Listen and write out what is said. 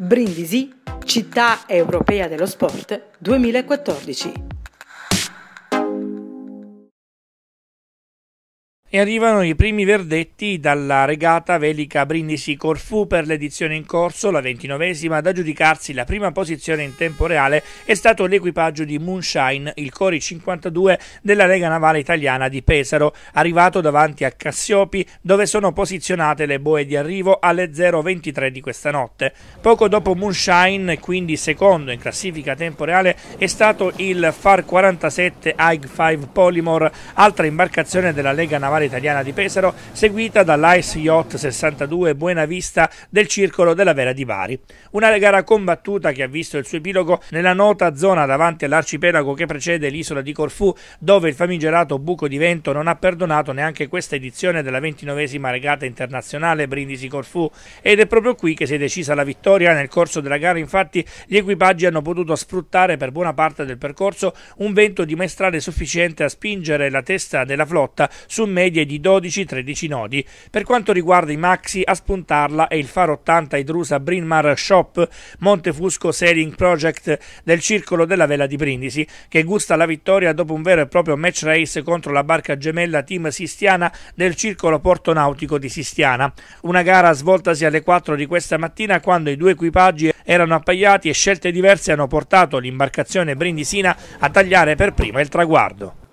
Brindisi, città europea dello sport 2014. e arrivano i primi verdetti dalla regata velica Brindisi-Corfù per l'edizione in corso, la ventinovesima, ad aggiudicarsi la prima posizione in tempo reale è stato l'equipaggio di Moonshine, il Cori 52 della Lega Navale Italiana di Pesaro, arrivato davanti a Cassiopi dove sono posizionate le boe di arrivo alle 0.23 di questa notte. Poco dopo Moonshine, quindi secondo in classifica tempo reale, è stato il Far 47 Aig 5 Polymor, altra imbarcazione della Lega Navale Nazionale Italiana di Pesaro, seguita dall'Ice Yacht 62 Buena Vista del Circolo della Vera di Bari. Una gara combattuta che ha visto il suo epilogo nella nota zona davanti all'arcipelago che precede l'isola di Corfù, dove il famigerato buco di vento non ha perdonato neanche questa edizione della ventinovesima regata internazionale Brindisi-Corfù ed è proprio qui che si è decisa la vittoria. Nel corso della gara infatti gli equipaggi hanno potuto sfruttare per buona parte del percorso un vento di maestrale sufficiente a spingere la testa della flotta su medio serie di 12-13 nodi. Per quanto riguarda i maxi, a spuntarla è il Far 80 Idrusa Brinmar Shop Montefusco Sailing Project del Circolo della Vela di Brindisi, che gusta la vittoria dopo un vero e proprio match race contro la barca gemella Team Sistiana del Circolo Porto Nautico di Sistiana. Una gara svoltasi alle 4 di questa mattina quando i due equipaggi erano appaiati e scelte diverse hanno portato l'imbarcazione brindisina a tagliare per prima il traguardo.